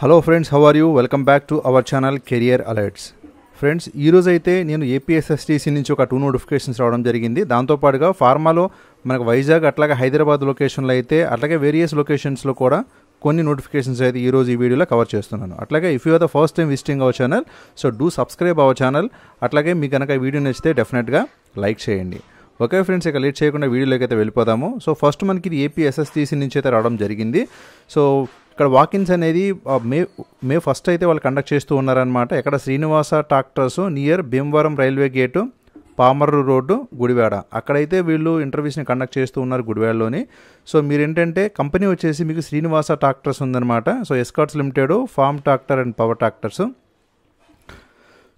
Hello friends how are you welcome back to our channel career alerts friends ఈరోజు అయితే నేను APSSTC నుంచి ఒక టూ నోటిఫికేషన్స్ రావడం జరిగింది దాంతోపాటుగా ఫార్మాలో మనకు వైజాగ్ అట్లాగే హైదరాబాద్ లొకేషన్లో అయితే అట్లాగే వేరియస్ లొకేషన్స్లో కూడా కొన్ని నోటిఫికేషన్స్ అయితే ఈరోజు ఈ వీడియోలో కవర్ చేస్తున్నాను అట్లాగే if you are the first time visiting our channel so do subscribe our channel అట్లాగే మీకు కనుక వీడియో నచ్చితే డెఫినెట్గా లైక్ చేయండి ఓకే ఫ్రెండ్స్ ఇక లేట్ చేయకుండా వీడియోలోకి అయితే వెళ్ళిపోదాము సో ఫస్ట్ మనకి ఇది ఏపీఎస్ఎస్టీసీ నుంచి అయితే రావడం జరిగింది సో ఇక్కడ వాకిన్స్ అనేది మే మే ఫస్ట్ అయితే వాళ్ళు కండక్ట్ చేస్తూ ఉన్నారనమాట ఇక్కడ Srinivasa tractors near Bhimavaram railway gate Pamarru road Gudivada అక్కడైతే వీళ్ళు ఇంటర్వ్యూస్ని కండక్ట్ చేస్తూ ఉన్నారు గుడివాడలోని సో మీరు ఏంటంటే కంపెనీ వచ్చేసి మీకు శ్రీనివాస ట్రాక్టర్స్ ఉందన్నమాట so Escorts limited farm tractor and power tractors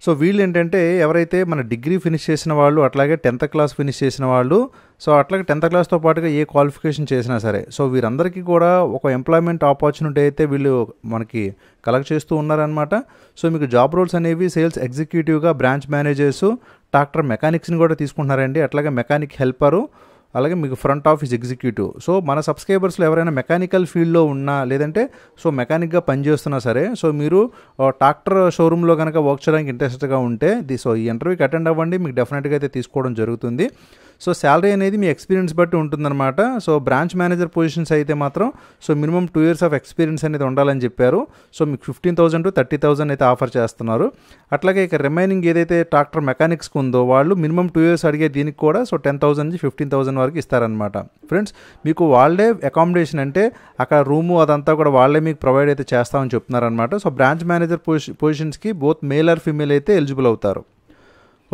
so వీళ్ళు ఏంటంటే ఎవరైతే మన డిగ్రీ ఫినిష్ చేసిన వాళ్ళు అట్లాగే టెన్త్ క్లాస్ ఫినిష్ చేసిన వాళ్ళు సో అట్లాగే టెన్త్ క్లాస్తో పాటుగా ఏ క్వాలిఫికేషన్ చేసినా సరే సో వీరందరికీ కూడా ఒక ఎంప్లాయ్మెంట్ ఆపర్చునిటీ అయితే వీళ్ళు మనకి కలెక్ట్ చేస్తూ ఉన్నారనమాట సో మీకు జాబ్ రోల్స్ అనేవి సేల్స్ ఎగ్జిక్యూటివ్గా బ్రాంచ్ మేనేజర్స్ ట్రాక్టర్ మెకానిక్స్ని కూడా తీసుకుంటున్నారండి అట్లాగే మెకానిక్ హెల్పరు అలాగే మీకు ఫ్రంట్ ఆఫీస్ ఎగ్జిక్యూటివ్ సో మన సబ్స్క్రైబర్స్లో ఎవరైనా మెకానికల్ ఫీల్డ్లో ఉన్నా లేదంటే సో మెకానిక్గా పనిచేస్తున్నా సరే సో మీరు ట్రాక్టర్ షోరూంలో కనుక వర్క్ చేయడానికి ఇంట్రెస్ట్గా ఉంటే సో ఈ ఇంటర్వ్యూకి అటెండ్ అవ్వండి మీకు డెఫినెట్గా అయితే తీసుకోవడం జరుగుతుంది సో శాలరీ అనేది మీ ఎక్స్పీరియన్స్ బట్టి ఉంటుందన్నమాట సో బ్రాంచ్ మేనేజర్ పొజిషన్స్ అయితే మాత్రం so minimum two years of experience అనేది ఉండాలని చెప్పారు సో మీకు fifteen thousand to thirty thousand అయితే ఆఫర్ చేస్తున్నారు అట్లాగే ఇక రిమైనింగ్ ఏదైతే ట్రాక్టర్ మెకానిక్స్కి ఉందో వాళ్ళు మినిమం టూ ఇయర్స్ అడిగే దీనికి కూడా సో టెన్ థౌసండ్ నుంచి ఫిఫ్టీన్ థౌసండ్ వరకు ఇస్తారనమాట ఫ్రెండ్స్ మీకు వాళ్ళే అకామిడేషన్ అంటే అక్కడ రూము అదంతా కూడా వాళ్ళే మీకు ప్రొవైడ్ అయితే చేస్తామని చెప్తున్నారనమాట సో బ్రాంచ్ మేనేజర్ పొజిషన్స్కి బోత్ మేల్ ఆర్ ఫీమేల్ అయితే ఎలిజిబుల్ అవుతారు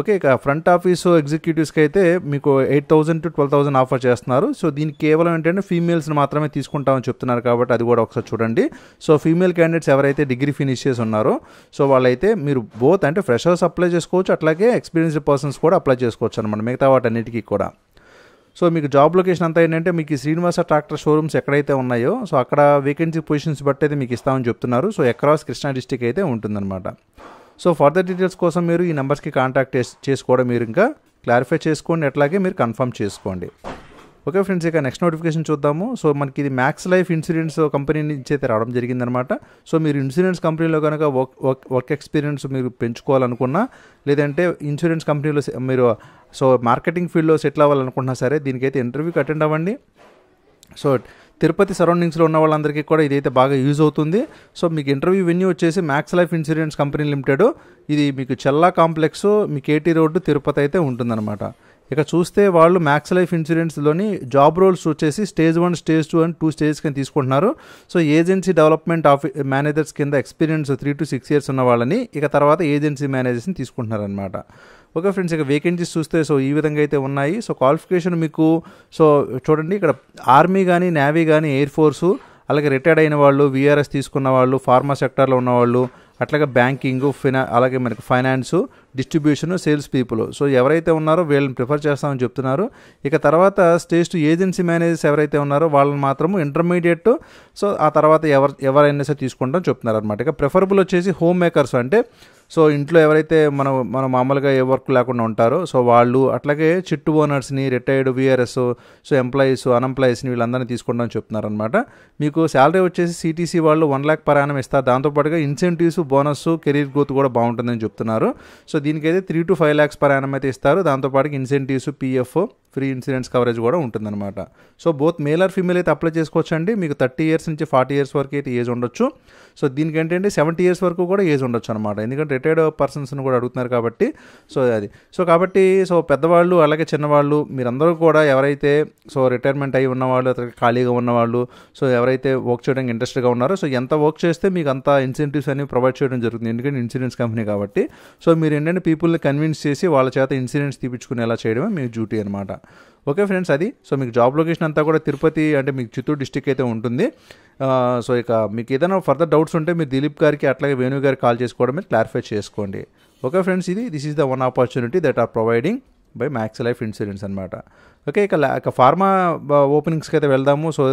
ఓకే ఇక ఫ్రంట్ ఆఫీస్ ఎగ్జిక్యూటివ్స్కి అయితే మీకు eight thousand to twelve thousand offer చేస్తున్నారు సో దీనికి కేవలం ఏంటంటే ఫీమేల్స్ని మాత్రమే తీసుకుంటామని చెప్తున్నారు కాబట్టి అది కూడా ఒకసారి చూడండి సో ఫీమేల్ క్యాండిడేట్స్ ఎవరైతే డిగ్రీ ఫినిష్ చేసి ఉన్నారో సో వాళ్ళైతే మీరు బోత్ అంటే ఫ్రెషర్స్ అప్లై చేసుకోవచ్చు అట్లాగే ఎక్స్పీరియన్స్డ్ పర్సన్స్ కూడా అప్లై చేసుకోవచ్చు అనమాట మిగతా వాటన్నిటికీ కూడా సో మీకు జాబ్ లొకేషన్ అంతా ఏంటంటే మీకు శ్రీనివాస ట్రాక్టర్ షోరూమ్స్ ఎక్కడైతే ఉన్నాయో సో అక్కడ వేకెన్సీ పొజిషన్స్ బట్టి అయితే మీకు ఇస్తామని చెప్తున్నారు సో ఎక్రాస్ కృష్ణా డిస్టిక్ అయితే ఉంటుందన్నమాట సో ఫర్దర్ డీటెయిల్స్ కోసం మీరు ఈ నెంబర్స్కి కాంటాక్ట్ చేసుకోవడం మీరు ఇంకా క్లారిఫై చేసుకోండి అట్లాగే మీరు కన్ఫర్మ్ చేసుకోండి ఓకే ఫ్రెండ్స్ ఇక నెక్స్ట్ నోటిఫికేషన్ చూద్దాము సో మనకి ఇది మ్యాక్స్ లైఫ్ ఇన్సూరెన్స్ కంపెనీ నుంచి అయితే రావడం జరిగిందనమాట సో మీరు ఇన్సూరెన్స్ కంపెనీలో కనుక వర్క్ వర్క్ ఎక్స్పీరియన్స్ మీరు పెంచుకోవాలనుకున్నా లేదంటే ఇన్సూరెన్స్ కంపెనీలో మీరు సో మార్కెటింగ్ ఫీల్డ్లో సెటిల్ అవ్వాలనుకున్నా సరే దీనికైతే ఇంటర్వ్యూకి అటెండ్ అవ్వండి సో తిరుపతి సరౌండింగ్స్లో ఉన్న వాళ్ళందరికీ కూడా ఇదైతే బాగా యూజ్ అవుతుంది సో మీకు ఇంటర్వ్యూ వెన్యూ వచ్చేసి Max life insurance company limited ఇది మీకు చెల్లా కాంప్లెక్స్ మీ కేటీ రోడ్డు తిరుపతి అయితే ఉంటుందన్నమాట ఇక చూస్తే వాళ్ళు మ్యాక్స్ లైఫ్ ఇన్సూరెన్స్లోని జాబ్ రోల్స్ వచ్చేసి stage one stage two and two stage కింద తీసుకుంటున్నారు సో ఏజెన్సీ డెవలప్మెంట్ ఆఫీ మేనేజర్స్ కింద experience three to six years ఉన్న వాళ్ళని ఇక తర్వాత ఏజెన్సీ మేనేజర్స్ని తీసుకుంటున్నారనమాట ఓకే ఫ్రెండ్స్ ఇక వేకెన్సీస్ చూస్తే సో ఈ విధంగా అయితే ఉన్నాయి సో క్వాలిఫికేషన్ మీకు సో చూడండి ఇక్కడ ఆర్మీ కానీ నేవీ కానీ ఎయిర్ ఫోర్సు అలాగే రిటైర్డ్ అయిన వాళ్ళు వీఆర్ఎస్ తీసుకున్న వాళ్ళు ఫార్మా సెక్టర్లో ఉన్నవాళ్ళు అట్లాగే బ్యాంకింగ్ ఫినా అలాగే మనకి finance distribution sales people so ఎవరైతే ఉన్నారో వీళ్ళని ప్రిఫర్ చేస్తామని చెప్తున్నారు ఇక తర్వాత స్టేట్ ఏజెన్సీ మేనేజర్స్ ఎవరైతే ఉన్నారో వాళ్ళని మాత్రం ఇంటర్మీడియట్ సో ఆ తర్వాత ఎవరు ఎవరైనా సరే తీసుకుంటాం చెప్తున్నారు అనమాట ఇక ప్రిఫరబుల్ వచ్చేసి హోమ్ మేకర్స్ అంటే సో ఇంట్లో ఎవరైతే మనం మన మామూలుగా ఏ వర్క్ లేకుండా ఉంటారో సో వాళ్ళు అట్లాగే చిట్టు ఓనర్స్ని రిటైర్డ్ విఆర్ఎస్ సో ఎంప్లాయీస్ అన్ఎంప్లాయీస్ని వీళ్ళందరినీ తీసుకుంటామని చెప్తున్నారనమాట మీకు శాలరీ వచ్చేసి సిటీసీ వాళ్ళు వన్ ల్యాక్ పర్ యానం ఇస్తారు దాంతోపాటుగా ఇన్సెంటివ్స్ బోనస్ కెరీర్ గ్రోత్ కూడా బాగుంటుందని చెప్తున్నారు సో దీనికైతే three to five lakhs per annum అయితే ఇస్తారు దాంతోపాటుగా incentives PF free insurance coverage కూడా ఉంటుందన్నమాట so both male or female అయితే అప్లై చేసుకోవచ్చు అండి మీకు థర్టీ ఇయర్స్ నుంచి ఫార్టీ ఇయర్స్ వరకు అయితే ఏజ్ ఉండొచ్చు సో దీనికి ఏంటంటే సెవెంటీ ఇయర్స్ వరకు కూడా ఏజ్ ఉండొచ్చు అనమాట ఎందుకంటే రిటైర్డ్ పర్సన్స్ని కూడా అడుగుతున్నారు కాబట్టి సో అది సో కాబట్టి సో పెద్దవాళ్ళు అలాగే చిన్నవాళ్ళు మీరందరూ కూడా ఎవరైతే సో రిటైర్మెంట్ అయి ఉన్నవాళ్ళు అతనికి ఖాళీగా ఉన్నవాళ్ళు సో ఎవరైతే వర్క్ చేయడానికి ఇంట్రెస్ట్గా ఉన్నారో సో ఎంత వర్క్ చేస్తే మీకు అంత ఇన్సెంటివ్స్ అనేవి ప్రొవైడ్ చేయడం జరుగుతుంది ఎందుకంటే ఇన్సూరెన్స్ కంపెనీ కాబట్టి సో మీరు ఏంటంటే పీపుల్ని కన్విన్స్ చేసి వాళ్ళ చేత ఇన్సూరెన్స్ తీపించుకునేలా చేయడమే మీ డ్యూటీ అనమాట ఓకే ఫ్రెండ్స్ అది సో మీకు జాబ్ లొకేషన్ అంతా కూడా తిరుపతి అంటే మీకు చిత్తూరు డిస్టిక్ అయితే ఉంటుంది సో ఇక మీకు ఏదైనా ఫర్దర్ డౌట్స్ ఉంటే మీరు దిలీప్ గారికి అట్లాగే వేణు గారికి కాల్ చేసుకోవడమే క్లారిఫై చేసుకోండి ఓకే ఫ్రెండ్స్ ఇది this is the one opportunity that are providing by Max life Insurance అనమాట ఓకే ఇక ఇక ఫార్మా ఓపెనింగ్స్కి అయితే వెళ్దాము సో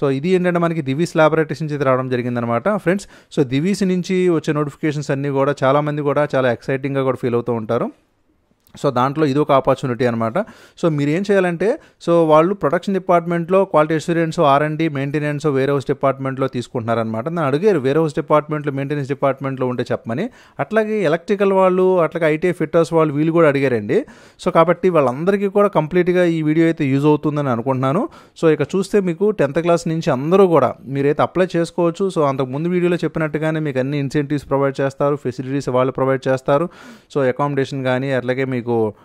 సో ఇది ఏంటంటే మనకి దివీస్ లాబొరేటరీస్ నుంచి రావడం జరిగిందనమాట ఫ్రెండ్స్ సో దివీస్ నుంచి వచ్చే నోటిఫికేషన్స్ అన్నీ కూడా చాలామంది కూడా చాలా ఎక్సైటింగ్గా కూడా ఫీల్ అవుతూ ఉంటారు సో దాంట్లో ఇది ఒక ఆపర్చునిటీ అనమాట సో మీరు ఏం చేయాలంటే సో వాళ్ళు ప్రొడక్షన్ డిపార్ట్మెంట్లో quality assurance R and D maintenance warehouse డిపార్ట్మెంట్లో తీసుకుంటున్నారనమాట నేను అడిగారు వేర్ హౌస్ డిపార్ట్మెంట్లో మెయింటెనెన్స్ డిపార్ట్మెంట్లో ఉంటే చెప్పమని అట్లాగే ఎలక్ట్రికల్ వాళ్ళు అట్లాగే ఐటీ ఫిట్టర్స్ వాళ్ళు వీళ్ళు కూడా అడిగారండి సో కాబట్టి వాళ్ళందరికీ కూడా కంప్లీట్గా ఈ వీడియో అయితే యూజ్ అవుతుందని అనుకుంటున్నాను సో ఇక చూస్తే మీకు టెన్త్ క్లాస్ నుంచి అందరూ కూడా మీరైతే అప్లై చేసుకోవచ్చు సో అంతకు ముందు వీడియోలో చెప్పినట్టుగానే మీకు అన్ని ఇన్సెంటివ్స్ ప్రొవైడ్ చేస్తారు ఫెసిలిటీస్ వాళ్ళు ప్రొవైడ్ చేస్తారు సో అకామిడేషన్ కానీ అట్లాగే మీకు go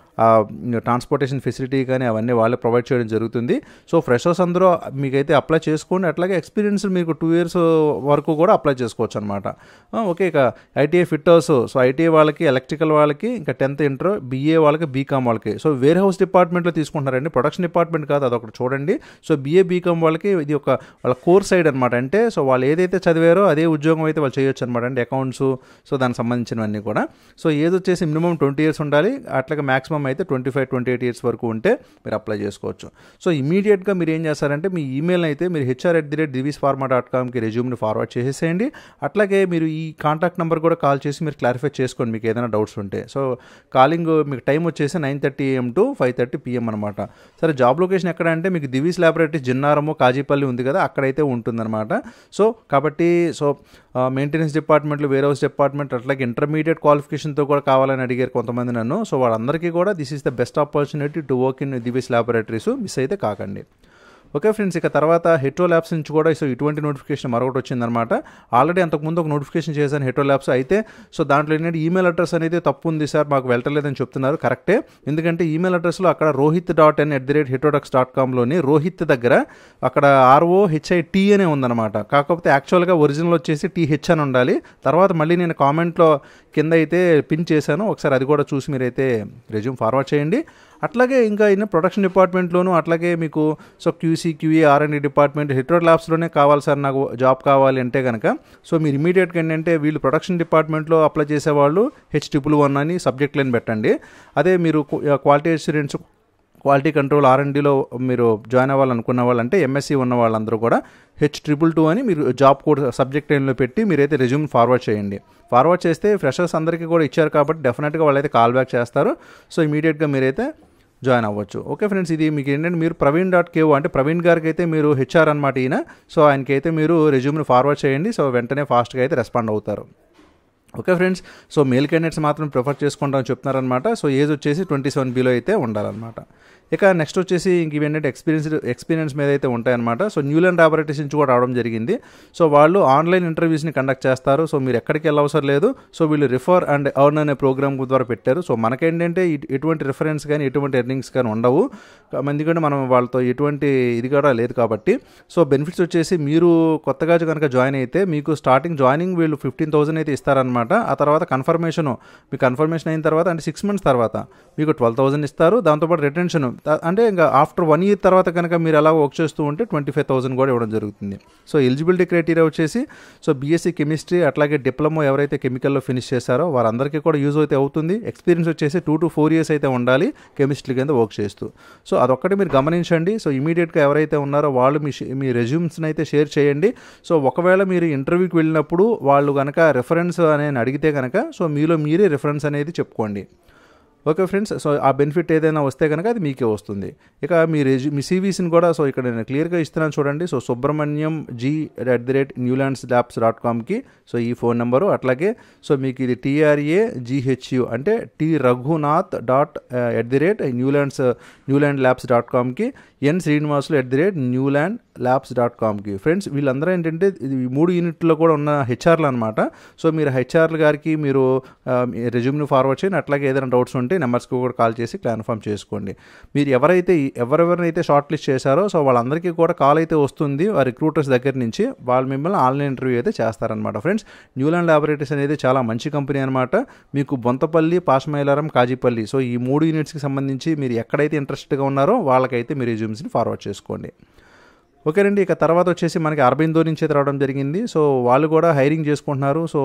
ట్రాన్స్పోర్టేషన్ ఫెసిలిటీ కానీ అవన్నీ వాళ్ళే ప్రొవైడ్ చేయడం జరుగుతుంది సో ఫ్రెషర్స్ అందరూ మీకైతే అప్లై చేసుకోండి అట్లాగే ఎక్స్పీరియన్స్ మీకు టూ ఇయర్స్ వరకు కూడా అప్లై చేసుకోవచ్చు అనమాట ఓకే ఇక ఐటీఐ ఫిట్టర్స్ సో ఐటీఐ వాళ్ళకి ఎలక్ట్రికల్ వాళ్ళకి ఇంకా టెన్త్ ఇంటర్ బీఏ వాళ్ళకి బీకామ్ వాళ్ళకి సో వేర్ హౌస్ డిపార్ట్మెంట్లో తీసుకుంటున్నారండి ప్రొడక్షన్ డిపార్ట్మెంట్ కాదు అదొకటి చూడండి సో బీఏ బీకామ్ వాళ్ళకి ఇది ఒక వాళ్ళ కోర్ సైడ్ అనమాట అంటే సో వాళ్ళు ఏదైతే చదివారో అదే ఉద్యోగం అయితే వాళ్ళు చేయొచ్చు అనమాట అండి అకౌంట్స్ సో దానికి సంబంధించినవన్నీ కూడా సో ఏదొచ్చేసి వచ్చేసి మినిమం ట్వంటీ ఇయర్స్ ఉండాలి అట్లాగే మ్యాక్సిమం అయితే twenty five twenty eight years వరకు ఉంటే మీరు అప్లై చేసుకోవచ్చు సో ఇమీడియట్గా మీరు ఏం చేస్తారంటే మీ ఈమెయిల్ అయితే మీరు HR at the rate Divi's pharma dot కామ్కి రెజ్యూమ్ని ఫార్వర్డ్ చేసేసేయండి అట్లాగే మీరు ఈ కాంటాక్ట్ నెంబర్ కూడా కాల్ చేసి మీరు క్లారిఫై చేసుకోండి మీకు ఏదైనా డౌట్స్ ఉంటే సో కాలింగ్ మీకు టైం వచ్చేసి nine thirty AM to five thirty PM అనమాట సరే జాబ్ లొకేషన్ ఎక్కడ అంటే మీకు దివీస్ ల్యాబొరేటరీ జిన్నారము కాజీపల్లి ఉంది కదా అక్కడైతే ఉంటుందన్నమాట సో కాబట్టి సో మెయింటెనెన్స్ డిపార్ట్మెంట్లు వేర్ హౌస్ డిపార్ట్మెంట్ అట్లాగే ఇంటర్మీడియట్ క్వాలిఫికేషన్తో కూడా కావాలని అడిగారు కొంతమంది నన్ను సో వాళ్ళందరికీ కూడా this is the best opportunity to work in Divi's Laboratories miss అయితే కాకండి ఓకే ఫ్రెండ్స్ ఇక తర్వాత హెట్రో ల్యాబ్స్ నుంచి కూడా సో ఇటువంటి నోటిఫికేషన్ మరొకటి వచ్చిందనమాట ఆల్రెడీ అంతకుముందు ఒక నోటిఫికేషన్ చేశాను హెట్రో ల్యాబ్స్ అయితే సో దాంట్లో ఏంటంటే ఈమెయిల్ అడ్రస్ అనేది తప్పు ఉంది సార్ మాకు వెళ్ళలేదని చెప్తున్నారు కరెక్టే ఎందుకంటే ఈమెయిల్ అడ్రస్లో అక్కడ Rohit dot N at the rate Heterodrugs dot కామ్లోని రోహిత్ దగ్గర అక్కడ ఆర్ఓ హెచ్ఐ టీ అనే ఉందనమాట కాకపోతే యాక్చువల్గా ఒరిజినల్ వచ్చేసి టీహెచ్ అని ఉండాలి తర్వాత మళ్ళీ నేను కామెంట్లో కింద అయితే పిన్ చేశాను ఒకసారి అది కూడా చూసి మీరైతే రెజ్యూమ్ ఫార్వర్డ్ చేయండి అట్లాగే ఇంకా ఇన్న ప్రొడక్షన్ డిపార్ట్మెంట్లోనూ అట్లాగే మీకు so QC QE R and D department Hetero ల్యాబ్స్లోనే కావాలి సార్ నాకు జాబ్ కావాలి అంటే కనుక సో మీరు ఇమీడియట్గా ఏంటంటే వీళ్ళు ప్రొడక్షన్ డిపార్ట్మెంట్లో అప్లై చేసేవాళ్ళు హెచ్ ట్రిపుల్ వన్ అని సబ్జెక్ట్ లైన్ పెట్టండి అదే మీరు క్వాలిటీ అస్యూరెన్స్ క్వాలిటీ కంట్రోల్ ఆర్ఎండ్లో మీరు జాయిన్ అవ్వాలనుకున్న వాళ్ళు అంటే ఎంఎస్సీ ఉన్న వాళ్ళందరూ కూడా హెచ్ ట్రిపుల్ టూ అని మీరు జాబ్ కోడ్ సబ్జెక్ట్ లైన్లో పెట్టి మీరైతే రెజ్యూమ్ ఫార్వర్డ్ చేయండి ఫార్వర్డ్ చేస్తే ఫ్రెషర్స్ అందరికీ కూడా ఇచ్చారు కాబట్టి డెఫినెట్గా వాళ్ళైతే కాల్ బ్యాక్ చేస్తారు సో ఇమీడియట్గా మీరైతే జాయిన్ అవ్వచ్చు ఓకే ఫ్రెండ్స్ ఇది మీకు ఏంటంటే మీరు ప్రవీణ్ డాట్ కేవ్ అంటే ప్రవీణ్ గారికి అయితే మీరు హెచ్ఆర్ అనమాట ఈయన సో ఆయనకైతే మీరు రెజ్యూమ్ని ఫార్వర్డ్ చేయండి సో వెంటనే ఫాస్ట్గా అయితే రెస్పాండ్ అవుతారు okay friends so male candidates మాత్రం ప్రిఫర్ చేసుకుంటామని చెప్తున్నారనమాట సో ఏజ్ వచ్చేసి ట్వంటీ సెవెన్ బిలో అయితే ఉండాలన్నమాట ఇక నెక్స్ట్ వచ్చేసి ఇంక ఏంటంటే ఎక్స్పీరియన్స్ ఎక్స్పీరియన్స్ మీద అయితే ఉంటాయన్నమాట సో న్యూలాండ్ ఆపరేటర్స్ నుంచి కూడా రావడం జరిగింది సో వాళ్ళు ఆన్లైన్ ఇంటర్వ్యూస్ని కండక్ట్ చేస్తారు సో మీరు ఎక్కడికి వెళ్ళవసరం లేదు సో వీళ్ళు రిఫర్ అండ్ ఎర్న్ అనే ప్రోగ్రామ్ ద్వారా పెట్టారు సో మనకేంటంటే ఎటువంటి రిఫరెన్స్ కానీ ఎటువంటి ఎర్నింగ్స్ కానీ ఉండవు ఎందుకంటే మనం వాళ్ళతో ఎటువంటి ఇది కూడా లేదు కాబట్టి సో బెనిఫిట్స్ వచ్చేసి మీరు కొత్తగా కనుక జాయిన్ అయితే మీకు స్టార్టింగ్ జాయినింగ్ వీళ్ళు ఫిఫ్టీన్ థౌసండ్ అయితే ఇస్తారనమాట ఆ తర్వాత కన్ఫర్మేషను మీ కన్ఫర్మేషన్ అయిన తర్వాత అంటే సిక్స్ మంత్స్ తర్వాత మీకు ట్వెల్వ్ థౌసండ్ ఇస్తారు దాంతోపాటు రిటెన్షన్ అంటే ఇంకా ఆఫ్టర్ వన్ ఇయర్ తర్వాత కనుక మీరు అలా వర్క్ చేస్తూ ఉంటే ట్వంటీ ఫైవ్ థౌసండ్ కూడా ఇవ్వడం జరుగుతుంది సో ఎలిజిబిలిటీ క్రైటీరియా వచ్చేసి సో బీఎస్సీ కెమిస్ట్రీ అట్లాగే డిప్లొమా ఎవరైతే కెమికల్లో ఫినిష్ చేశారో వారందరికీ కూడా యూజ్ అయితే అవుతుంది ఎక్స్పీరియన్స్ వచ్చేసి టూ టు ఫోర్ ఇయర్స్ అయితే ఉండాలి కెమిస్ట్రీ కింద వర్క్ చేస్తూ సో అదొక్కటి మీరు గమనించండి సో ఇమీడియట్గా ఎవరైతే ఉన్నారో వాళ్ళు మీ మీ రెజ్యూమ్స్ని అయితే షేర్ చేయండి సో ఒకవేళ మీరు ఇంటర్వ్యూకి వెళ్ళినప్పుడు వాళ్ళు కనుక రిఫరెన్స్ అనేది అడిగితే కనుక సో మీలో మీరే రిఫరెన్స్ అనేది చెప్పుకోండి ఓకే ఫ్రెండ్స్ సో ఆ బెనిఫిట్ ఏదైనా వస్తే కనుక అది మీకే వస్తుంది ఇక మీ రెజ్యూ మీ సీవీసీని కూడా సో ఇక్కడ నేను క్లియర్గా ఇస్తున్నాను చూడండి so Subrahmanyam G at the rate Newlands Labs dot కామ్కి సో ఈ ఫోన్ నెంబరు అట్లాగే సో మీకు ఇది టీఆర్ఏ జీహెచ్యు అంటే T Raghunath dot at the rate Newlands Newland Labs dot కామ్కి N Srinivasulu at the rate Newland Labs dot కామ్కి ఫ్రెండ్స్ వీళ్ళందరూ ఏంటంటే ఇది మూడు యూనిట్లో కూడా ఉన్న హెచ్ఆర్లు అనమాట సో మీరు హెచ్ఆర్లు గారికి మీరు రెజ్యూమ్ని uh, ఫార్వర్డ్ చేయండి అట్లాగే ఏదైనా డౌట్స్ ఉంటే ఉంటే నెంబర్స్కి కూడా కాల్ చేసి క్లాన్ఫామ్ చేసుకోండి మీరు ఎవరైతే ఎవరెవరినైతే షార్ట్ లిస్ట్ చేశారో సో వాళ్ళందరికీ కూడా కాల్ అయితే వస్తుంది ఆ రిక్రూటర్స్ దగ్గర నుంచి వాళ్ళు మిమ్మల్ని ఆన్లైన్ ఇంటర్వ్యూ అయితే చేస్తారనమాట ఫ్రెండ్స్ న్యూలాండ్ ల్యాబొరేటరీస్ అనేది చాలా మంచి కంపెనీ అనమాట మీకు బొంతపల్లి పాశమైలారం కాజీపల్లి సో ఈ మూడు యూనిట్స్కి సంబంధించి మీరు ఎక్కడైతే ఇంట్రెస్ట్గా ఉన్నారో వాళ్ళకైతే మీ రిజ్యూమ్స్ని ఫార్వర్డ్ చేసుకోండి ఓకే అండి ఇక తర్వాత వచ్చేసి మనకి అరబిందో నుంచే రావడం జరిగింది సో వాళ్ళు కూడా హైరింగ్ చేసుకుంటున్నారు సో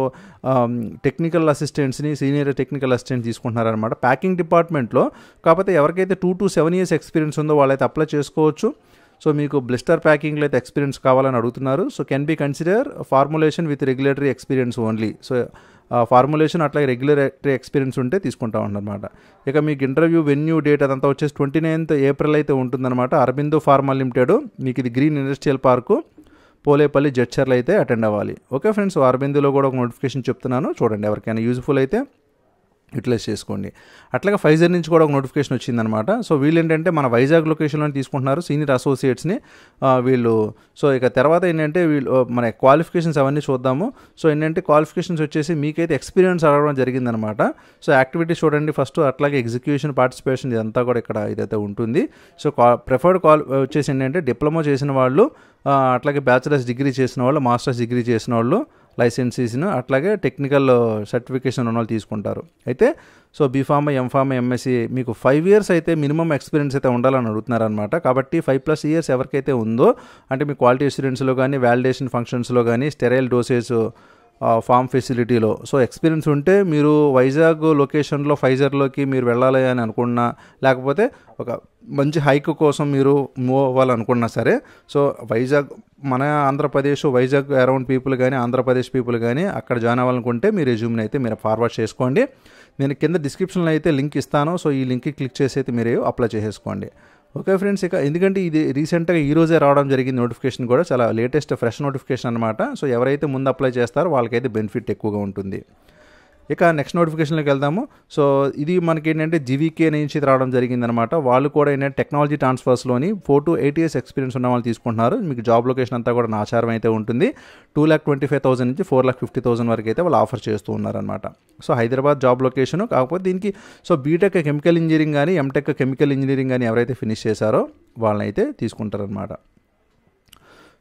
టెక్నికల్ అసిస్టెంట్స్ని సీనియర్ టెక్నికల్ అసిస్టెంట్ తీసుకుంటున్నారు అనమాట ప్యాకింగ్ డిపార్ట్మెంట్లో కాకపోతే ఎవరికైతే two to seven years experience ఉందో వాళ్ళైతే అప్లై చేసుకోవచ్చు సో మీకు బ్లిస్టర్ ప్యాకింగ్లో అయితే ఎక్స్పీరియన్స్ కావాలని అడుగుతున్నారు so can be consider formulation with regulatory experience only so formulation అట్లాగే రెగ్యులేటరీ ఎక్స్పీరియన్స్ ఉంటే తీసుకుంటా ఉండనమాట ఇక మీకు ఇంటర్వ్యూ వెన్యూ డేట్ అదంతా వచ్చేసి ట్వంటీ నైన్త్ ఏప్రిల్ అయితే ఉంటుందన్నమాట అరబిందో ఫార్మా లిమిటెడ్ మీకు ఇది green industrial park Polepalli Jadcherla అయితే అటెండ్ అవ్వాలి ఓకే ఫ్రెండ్స్ అరబిందులో కూడా ఒక నోటిఫికేషన్ చెప్తున్నాను చూడండి ఎవరికైనా యూజ్ఫుల్ అయితే యూటిలైజ్ చేసుకోండి అట్లాగే ఫైజర్ నుంచి కూడా ఒక నోటిఫికేషన్ వచ్చిందనమాట సో వీళ్ళు ఏంటంటే మన వైజాగ్ లొకేషన్లో తీసుకుంటున్నారు సీనియర్ అసోసియేట్స్ని వీళ్ళు సో ఇక తర్వాత ఏంటంటే వీళ్ళు మన క్వాలిఫికేషన్స్ అవన్నీ చూద్దాము సో ఏంటంటే క్వాలిఫికేషన్స్ వచ్చేసి మీకైతే ఎక్స్పీరియన్స్ అడగడం జరిగిందనమాట సో యాక్టివిటీస్ చూడండి ఫస్ట్ అట్లాగే ఎగ్జిక్యూషన్ పార్టిసిపేషన్ ఇదంతా కూడా ఇక్కడ ఇదైతే ఉంటుంది సో ప్రిఫర్డ్ కాల్ వచ్చేసి ఏంటంటే డిప్లొమా చేసిన వాళ్ళు అట్లాగే బ్యాచిలర్స్ డిగ్రీ చేసిన వాళ్ళు మాస్టర్స్ డిగ్రీ చేసిన వాళ్ళు లైసెన్సీస్ను అట్లాగే టెక్నికల్ సర్టిఫికేషన్ ఉన్న వాళ్ళు తీసుకుంటారు అయితే సో బీఫామ్ ఎంఫామ్ ఎంఎస్సి మీకు ఫైవ్ ఇయర్స్ అయితే మినిమం ఎక్స్పీరియన్స్ అయితే ఉండాలని అడుగుతున్నారనమాట కాబట్టి ఫైవ్ ప్లస్ ఇయర్స్ ఎవరికైతే ఉందో అంటే మీ క్వాలిటీ అస్యూరెన్స్లో కానీ వ్యాలిడేషన్ ఫంక్షన్స్లో కానీ స్టెరైల్ డోసేజ్ ఫామ్ ఫెసిలిటీలో సో ఎక్స్పీరియన్స్ ఉంటే మీరు వైజాగ్ లొకేషన్లో ఫైజర్లోకి మీరు వెళ్ళాలి అని అనుకున్నా లేకపోతే ఒక మంచి హైక్ కోసం మీరు మూవ్ అవ్వాలనుకున్నా సరే సో వైజాగ్ మన ఆంధ్రప్రదేశ్ వైజాగ్ అరౌండ్ పీపుల్ కానీ ఆంధ్రప్రదేశ్ పీపుల్ కానీ అక్కడ జాయిన్ అవ్వాలనుకుంటే మీ రెజ్యూమ్ని అయితే మీరు ఫార్వర్డ్ చేసుకోండి నేను కింద డిస్క్రిప్షన్లో అయితే లింక్ ఇస్తాను సో ఈ లింక్కి క్లిక్ చేసి అయితే మీరు అప్లై చేసేసుకోండి ఓకే ఫ్రెండ్స్ ఇక ఎందుకంటే ఇది రీసెంట్గా ఈ రోజే రావడం జరిగింది నోటిఫికేషన్ కూడా చాలా లేటెస్ట్ ఫ్రెష్ నోటిఫికేషన్ అనమాట సో ఎవరైతే ముందు అప్లై చేస్తారో వాళ్ళకైతే బెనిఫిట్ ఎక్కువగా ఉంటుంది ఇక నెక్స్ట్ నోటిఫికేషన్లోకి వెళ్దాము సో ఇది మనకి ఏంటంటే జీవీకే నుంచి రావడం జరిగిందనమాట వాళ్ళు కూడా ఏంటంటే టెక్నాలజీ ట్రాన్స్ఫర్స్లోని four to eight years experience ఉన్న వాళ్ళు తీసుకుంటున్నారు మీకు జాబ్ లొకేషన్ అంతా కూడా నాచారం అయితే ఉంటుంది two lakh twenty five thousand నుంచి ఫోర్ ల్యాక్ ఫిఫ్టీ థౌసండ్ వరకు అయితే వాళ్ళు ఆఫర్ చేస్తూ ఉన్నారనమాట సో హైదరాబాద్ జాబ్ లొకేషన్ కాకపోతే దీనికి సో బీటెక్ కెమికల్ ఇంజనీరింగ్ కానీ ఎంటెక్ కెమికల్ ఇంజనీరింగ్ కానీ ఎవరైతే ఫినిష్ చేశారో వాళ్ళని అయితే తీసుకుంటారనమాట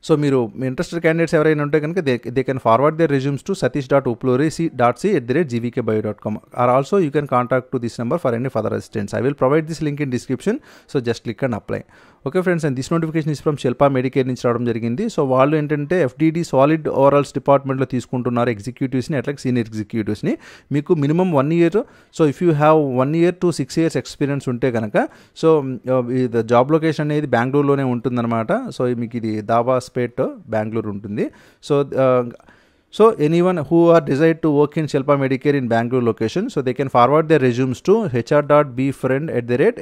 సో మీరు ఇంట్రెస్టెడ్ క్యాండిడేట్స్ ఎవరైనా ఉంటే కనుక they they can forward they resumes to Satish dot Uplori C dot C at the rate GVK bio dot com or also you can contact to this number for any further assistants I will provide this link in description so just click and apply okay friends and this notification is from Shilpa Medicare నుంచి రావడం జరిగింది so వాళ్ళు ఏంటంటే ఎఫ్డీడీ solid overalls డిపార్ట్మెంట్లో తీసుకుంటున్నారు ఎగ్జిక్యూటివ్స్ని అట్లా senior ఎగ్జిక్యూటివ్స్ని మీకు minimum one year so if you have one year to six years experience ఉంటే కనుక సో జాబ్ లొకేషన్ అనేది బెంగళూరులోనే ఉంటుందన్నమాట సో మీకు ఇది దాబాస్ బాసపేట్ బెంగళూరు ఉంటుంది so so anyone who are desired to work in Shilpa Medicare in Bengaluru location so they can forward they resumes to HR dot B friend at the rate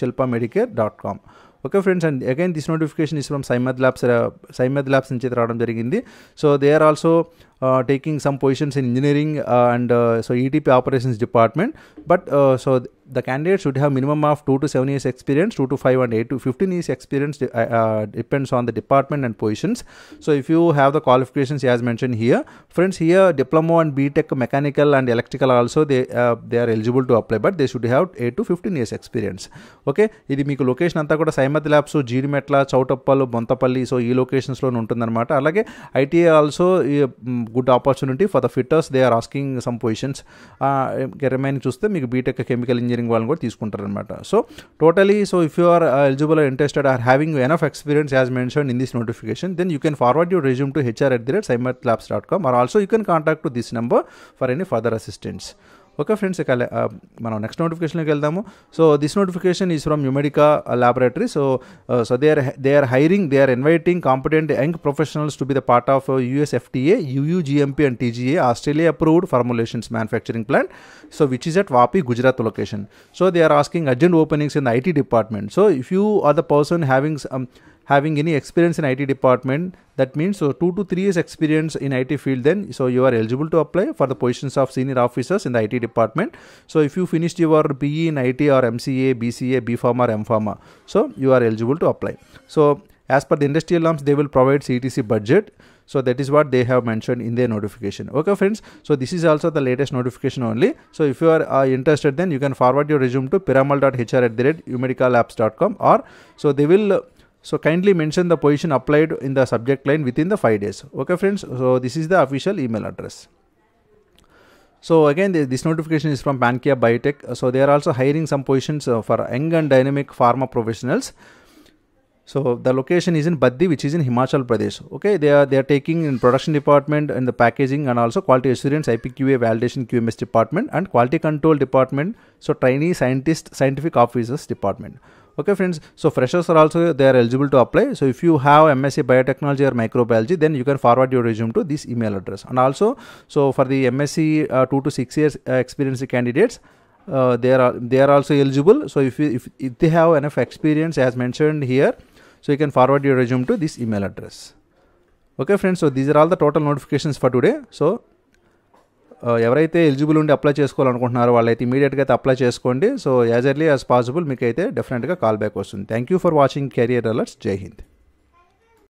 Shilpa Medicare dot com okay friends and again this notification is from Symed Labs Symed Labs నుంచి రావడం జరిగింది so they are also Uh, taking some positions in engineering uh, and uh, so ETP operations department. But so the candidate should have minimum of 2 to 7 years experience 2 to 5 and 8 to 15 years experience uh, depends on the department and positions so if you have the qualifications as mentioned here friends here diploma and btech mechanical and electrical also they uh, they are eligible to apply but they should have 8 to 15 years experience okay ఇది మీకు location అంతా కూడా Symed Labs Jeedimetla Choutuppal Bonthapally so ఈ లొకేషన్స్లో ఉంటుందన్నమాట ITA also. Good opportunity for the fitters they are asking some positions remain చూస్తే మీకు BTech chemical engineering వాళ్ళని కూడా తీసుకుంటారనమాట so totally so if you are eligible interested or having enough experience as mention in this notification then you can forward your resume to HR at the rate Symed labs dot com or also you can contact to this number for any further assistants okay friends ఇక మనం next నోటిఫికేషన్కి వెళ్దాము so this notification is from Umedica laboratory so so they are they are hiring they are inviting competent young professionals to be the part of USFDA GMP and TGA Australia approved formulations manufacturing plant so which is at Vapi Gujarat location so they are asking urgent openings in IT department so if you are the person having having any experience in IT department that means so 2 to 3 years experience in IT field then so you are eligible to apply for the positions of senior officers in the IT department so if you finished your BE in IT or MCA BCA BPharm or MPharm so you are eligible to apply so as per the industrial norms they will provide CTC budget so that is what they have mentioned in their notification okay friends so this is also the latest notification only so if you are uh, interested then you can forward your resume to piramal.hr at the rate or so they will so kindly mention the position applied in the subject line within the 5 days. Okay friends, so this is the official email address. So again, this notification is from Pankia Biotech. So they are also hiring some positions uh, for young and dynamic pharma professionals. So the location is in Baddi, which is in Himachal Pradesh. Okay, they are they are taking in production department and the packaging and also quality assurance, IPQA validation, QMS department and quality control department. So trainee scientist, scientific officers department okay friends so freshers are also they are eligible to apply so if you have msc biotechnology or microbiology then you can forward your resume to this email address and also so for the msc uh, 2 to 6 years uh, experience candidates uh, they are they are also eligible so if, if if they have enough experience as mentioned here so you can forward your resume to this email address okay friends so these are all the total notifications for today so ఎవరైతే eligible ఉండి apply చేసుకోవాలనుకుంటున్నారో వాళ్ళైతే ఇమీడియట్గా అయితే apply చేసుకోండి so as early as possible మీకైతే డెఫినెట్గా call back వస్తుంది thank you for watching career alerts Jai Hind